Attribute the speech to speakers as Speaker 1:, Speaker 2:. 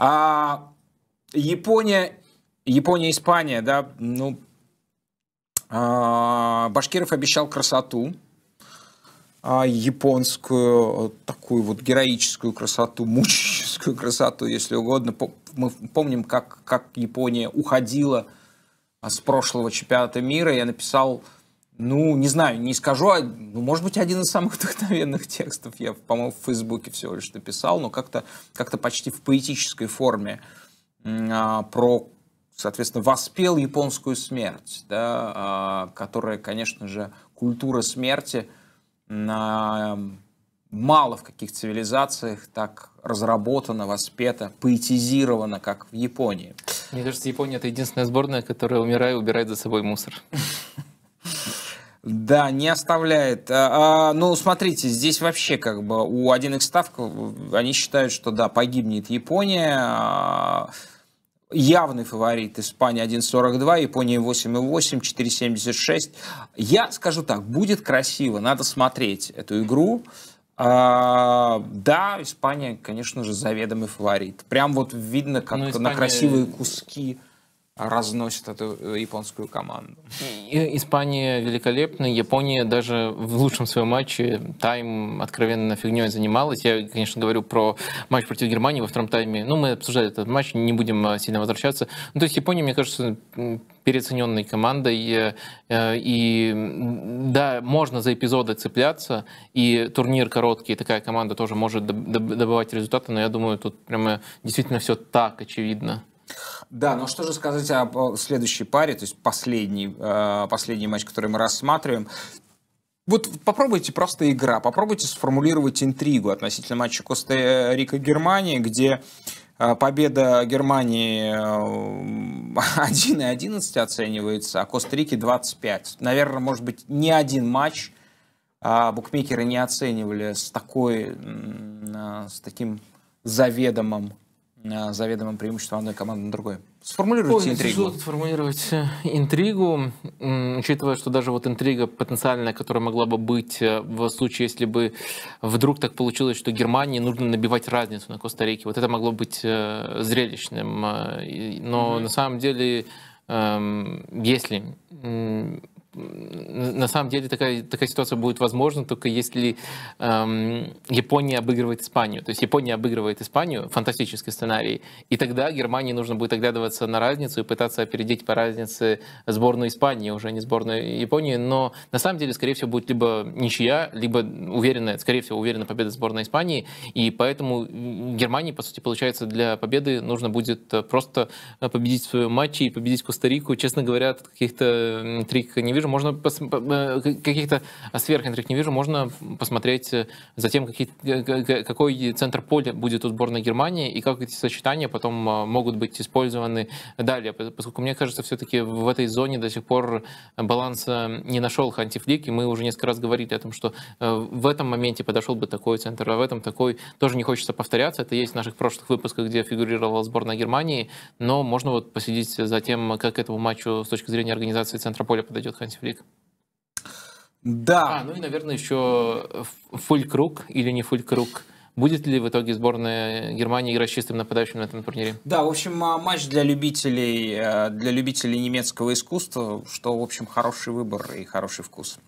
Speaker 1: А Япония, Япония, Испания, да, ну, а, Башкиров обещал красоту а, японскую, такую вот героическую красоту, мученическую красоту, если угодно. Мы помним, как, как Япония уходила а, с прошлого чемпионата мира. Я написал ну, не знаю, не скажу, а, ну, может быть, один из самых вдохновенных текстов. Я, по-моему, в Фейсбуке всего лишь написал, но как-то как почти в поэтической форме а, про, соответственно, воспел японскую смерть, да, а, которая, конечно же, культура смерти а, мало в каких цивилизациях так разработана, воспета, поэтизирована, как в Японии.
Speaker 2: Мне кажется, Япония — это единственная сборная, которая, умирая, убирает за собой мусор.
Speaker 1: Да, не оставляет. А, а, ну, смотрите, здесь вообще как бы у 1x ставка, они считают, что да, погибнет Япония. А, явный фаворит Испания 1.42, Япония 8.8, 4.76. Я скажу так, будет красиво, надо смотреть эту игру. А, да, Испания, конечно же, заведомый фаворит. Прям вот видно, как Но ну, Испания... на красивые куски разносит эту э, японскую команду.
Speaker 2: Испания великолепна, Япония даже в лучшем своем матче тайм откровенно фигней занималась. Я, конечно, говорю про матч против Германии во втором тайме. Ну, мы обсуждали этот матч, не будем э, сильно возвращаться. Ну, то есть Япония, мне кажется, переоцененной командой. Э, и да, можно за эпизоды цепляться, и турнир короткий, такая команда тоже может добывать результаты, но я думаю, тут прямо действительно все так очевидно.
Speaker 1: Да, но что же сказать о следующей паре, то есть последний, э, последний матч, который мы рассматриваем. Вот попробуйте просто игра, попробуйте сформулировать интригу относительно матча Коста-Рика-Германия, э, где э, победа Германии 1,11 оценивается, а Коста-Рики 25. Наверное, может быть, не один матч а, букмекеры не оценивали с, такой, с таким заведомым Э, заведомым преимуществом одной команды на другой?
Speaker 2: Сформулируйте Ой, интригу. Сформулировать э, интригу, учитывая, что даже вот интрига потенциальная, которая могла бы быть э, в случае, если бы вдруг так получилось, что Германии нужно набивать разницу на Коста-Рике. Вот это могло быть зрелищным. Но mm-hmm. на самом деле, эм, если на самом деле такая, такая ситуация будет возможна только если эм, Япония обыгрывает Испанию. То есть Япония обыгрывает Испанию, фантастический сценарий, и тогда Германии нужно будет оглядываться на разницу и пытаться опередить по разнице сборную Испании, уже не сборную Японии. Но на самом деле, скорее всего, будет либо ничья, либо уверенная, скорее всего, уверенная победа сборной Испании. И поэтому Германии, по сути, получается, для победы нужно будет э, просто э, победить свою матч и победить Коста-Рику. Честно говоря, каких-то трик не вижу. Можно Э, каких-то э, сверхинтриг не вижу. Можно посмотреть э, затем, какие, какой центр поля будет у сборной Германии и как эти сочетания потом могут быть использованы далее. Поскольку, мне кажется, все-таки в этой зоне до сих пор баланс не нашел Хантифлик, и мы уже несколько раз говорили о том, что в этом моменте подошел бы такой центр, а в этом такой тоже не хочется повторяться. Это есть в наших прошлых выпусках, где фигурировала сборная Германии, но можно вот посидеть за тем, как к этому матчу с точки зрения организации центра поля подойдет Хантифлик. Да. А, ну и, наверное, еще э, фулькруг или не фулькруг. Будет ли в итоге сборная Германии играть чистым нападающим на этом турнире?
Speaker 1: Да, в общем, а, матч для любителей, э, для любителей немецкого искусства, что, в общем, хороший выбор и хороший вкус.